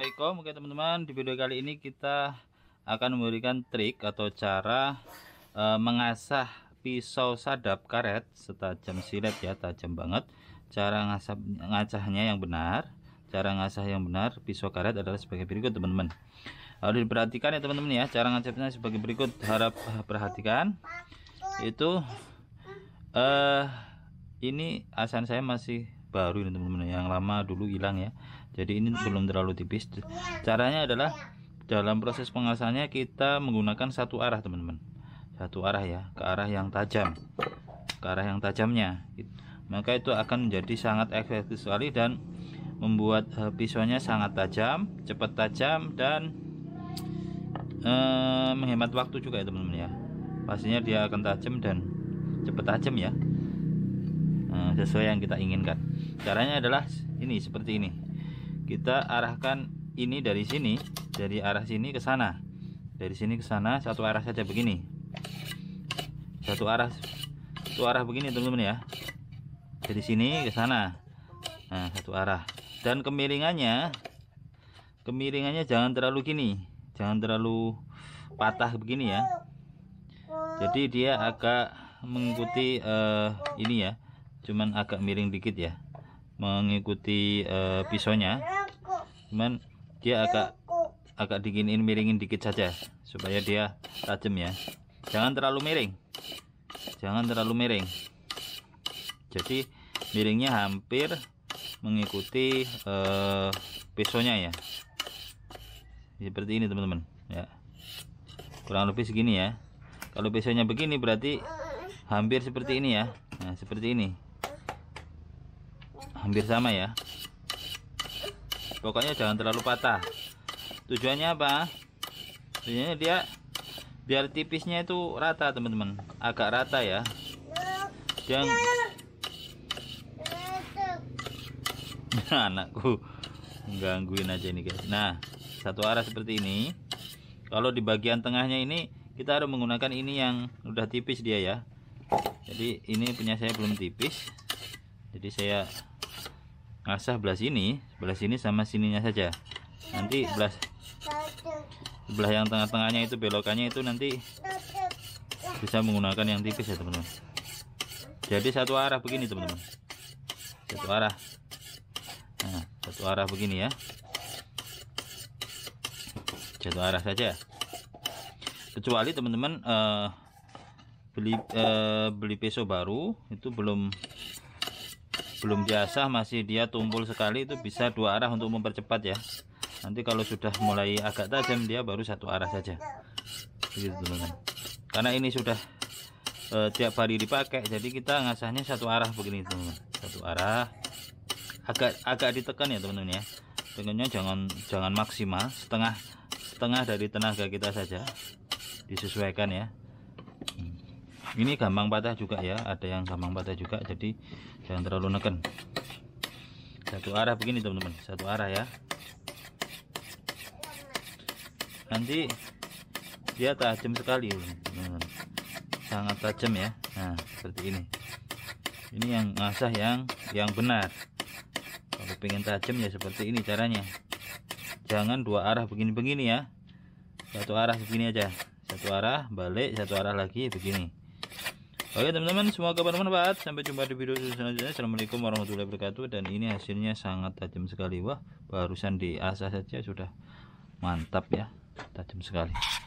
Assalamualaikum Oke teman-teman di video kali ini kita akan memberikan trik atau cara e, mengasah pisau sadap karet setajam silet ya tajam banget cara ngasah ngacahnya yang benar cara ngasah yang benar pisau karet adalah sebagai berikut teman-teman harus diperhatikan ya teman-teman ya cara ngacahnya sebagai berikut harap eh, perhatikan itu eh ini asan saya masih baru ini teman-teman yang lama dulu hilang ya jadi ini belum terlalu tipis caranya adalah dalam proses pengasahnya kita menggunakan satu arah teman-teman satu arah ya ke arah yang tajam ke arah yang tajamnya maka itu akan menjadi sangat efektif sekali dan membuat eh, pisaunya sangat tajam cepat tajam dan eh, menghemat waktu juga ya teman-teman ya pastinya dia akan tajam dan cepat tajam ya Hmm. sesuai yang kita inginkan caranya adalah ini seperti ini kita arahkan ini dari sini dari arah sini ke sana dari sini ke sana satu arah saja begini satu arah satu arah begini teman-teman ya dari sini ke sana nah satu arah dan kemiringannya kemiringannya jangan terlalu gini jangan terlalu patah begini ya jadi dia agak mengikuti uh, ini ya cuman agak miring dikit ya mengikuti uh, pisaunya cuman dia agak agak diginin miringin dikit saja supaya dia tajam ya jangan terlalu miring jangan terlalu miring jadi miringnya hampir mengikuti uh, pisaunya ya seperti ini teman-teman ya kurang lebih segini ya kalau pisaunya begini berarti hampir seperti ini ya nah seperti ini hampir sama ya pokoknya jangan terlalu patah tujuannya apa tujuannya dia biar tipisnya itu rata teman-teman agak rata ya jangan anakku gangguin aja ini guys nah satu arah seperti ini kalau di bagian tengahnya ini kita harus menggunakan ini yang udah tipis dia ya jadi ini punya saya belum tipis jadi saya asah belah sini belah sini sama sininya saja nanti belah belah yang tengah-tengahnya itu belokannya itu nanti bisa menggunakan yang tipis ya teman-teman jadi satu arah begini teman-teman satu arah nah satu arah begini ya satu arah saja kecuali teman-teman uh, beli uh, beli peso baru itu belum belum biasa masih dia tumpul sekali itu bisa dua arah untuk mempercepat ya nanti kalau sudah mulai agak tajam dia baru satu arah saja begitu teman-teman karena ini sudah e, tiap hari dipakai jadi kita ngasahnya satu arah begini teman-teman satu arah agak agak ditekan ya teman-teman ya tekannya jangan jangan maksimal setengah setengah dari tenaga kita saja disesuaikan ya ini gampang patah juga ya ada yang gampang patah juga jadi jangan terlalu neken satu arah begini teman-teman satu arah ya nanti dia tajam sekali sangat tajam ya nah seperti ini ini yang ngasah yang yang benar kalau pengen tajam ya seperti ini caranya jangan dua arah begini-begini ya satu arah begini aja satu arah balik satu arah lagi begini Oke teman-teman, semoga bermanfaat. Sampai jumpa di video selanjutnya. Assalamualaikum warahmatullahi wabarakatuh. Dan ini hasilnya sangat tajam sekali. Wah, barusan di asa saja sudah mantap ya. Tajam sekali.